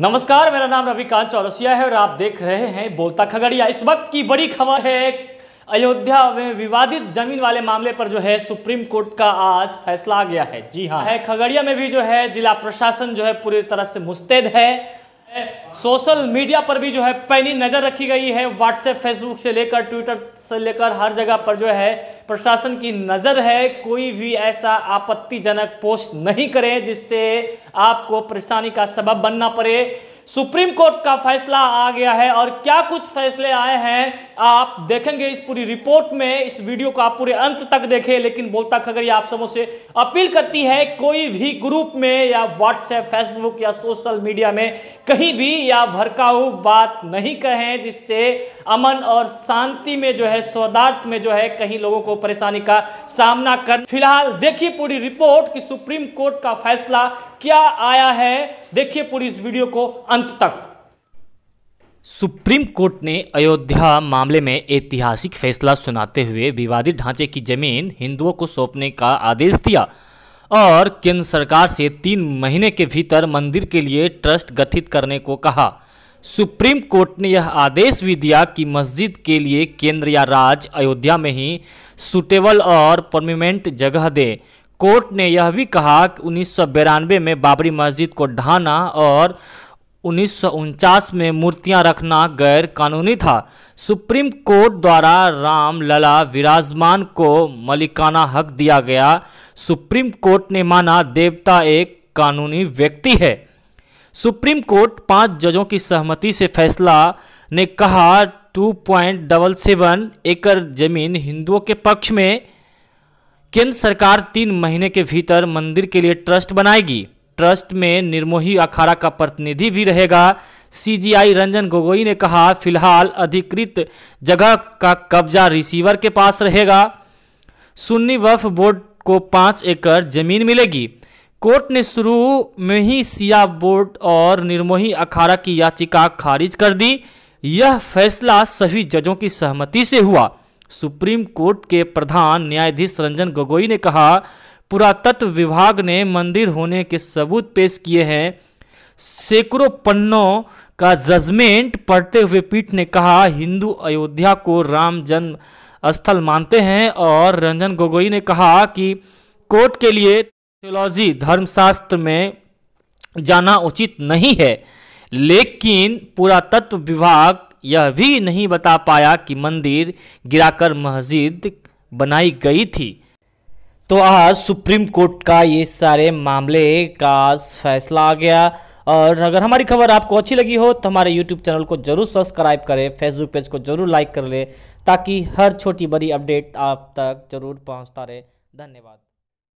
नमस्कार मेरा नाम रविकांत चौरसिया है और आप देख रहे हैं बोलता खगड़िया इस वक्त की बड़ी खबर है अयोध्या में विवादित जमीन वाले मामले पर जो है सुप्रीम कोर्ट का आज फैसला आ गया है जी हाँ है खगड़िया में भी जो है जिला प्रशासन जो है पूरी तरह से मुस्तैद है सोशल मीडिया पर भी जो है पैनी नज़र रखी गई है व्हाट्सएप फेसबुक से लेकर ट्विटर से लेकर हर जगह पर जो है प्रशासन की नज़र है कोई भी ऐसा आपत्तिजनक पोस्ट नहीं करें जिससे आपको परेशानी का सबब बनना पड़े सुप्रीम कोर्ट का फैसला आ गया है और क्या कुछ फैसले आए हैं आप देखेंगे इस पूरी रिपोर्ट में इस वीडियो को आप पूरे अंत तक देखें लेकिन बोलता खगड़िया आप सबों से अपील करती है कोई भी ग्रुप में या व्हाट्सएप फेसबुक या सोशल मीडिया में कहीं भी या भड़काऊ बात नहीं कहें जिससे अमन और शांति में जो है सौदार्थ में जो है कहीं लोगों को परेशानी का सामना कर फिलहाल देखिए पूरी रिपोर्ट कि सुप्रीम कोर्ट का फैसला क्या आया है देखिए पूरी इस वीडियो को अंत तक सुप्रीम कोर्ट ने अयोध्या मामले में ऐतिहासिक फैसला सुनाते हुए विवादित ढांचे की जमीन हिंदुओं को सौंपने का आदेश दिया और केंद्र सरकार से तीन महीने के भीतर मंदिर के लिए ट्रस्ट गठित करने को कहा सुप्रीम कोर्ट ने यह आदेश भी दिया कि मस्जिद के लिए केंद्र या राज्य अयोध्या में ही सुटेबल और परमानेंट जगह दे कोर्ट ने यह भी कहा कि उन्नीस में बाबरी मस्जिद को ढाना और उन्नीस में मूर्तियां रखना गैर कानूनी था सुप्रीम कोर्ट द्वारा राम लला विराजमान को मलिकाना हक दिया गया सुप्रीम कोर्ट ने माना देवता एक कानूनी व्यक्ति है सुप्रीम कोर्ट पांच जजों की सहमति से फैसला ने कहा 2.77 एकड़ जमीन हिंदुओं के पक्ष में केंद्र सरकार तीन महीने के भीतर मंदिर के लिए ट्रस्ट बनाएगी ट्रस्ट में निर्मोही अखाड़ा का प्रतिनिधि भी रहेगा सीजीआई रंजन गोगोई ने कहा फिलहाल अधिकृत जगह का कब्जा रिसीवर के पास रहेगा सुन्नी वफ बोर्ड को पाँच एकड़ जमीन मिलेगी कोर्ट ने शुरू में ही सिया बोर्ड और निर्मोही अखाड़ा की याचिका खारिज कर दी यह फैसला सभी जजों की सहमति से हुआ सुप्रीम कोर्ट के प्रधान न्यायाधीश रंजन गोगोई ने कहा पुरातत्व विभाग ने मंदिर होने के सबूत पेश किए हैं सैकड़ों पन्नों का जजमेंट पढ़ते हुए पीठ ने कहा हिंदू अयोध्या को राम जन्म स्थल मानते हैं और रंजन गोगोई ने कहा कि कोर्ट के लिए थियोलॉजी धर्मशास्त्र में जाना उचित नहीं है लेकिन पुरातत्व विभाग यह भी नहीं बता पाया कि मंदिर गिराकर मस्जिद बनाई गई थी तो आज सुप्रीम कोर्ट का ये सारे मामले का फैसला आ गया और अगर हमारी खबर आपको अच्छी लगी हो तो हमारे यूट्यूब चैनल को जरूर सब्सक्राइब करें फेसबुक पेज को जरूर लाइक कर लें ताकि हर छोटी बड़ी अपडेट आप तक जरूर पहुंचता रहे धन्यवाद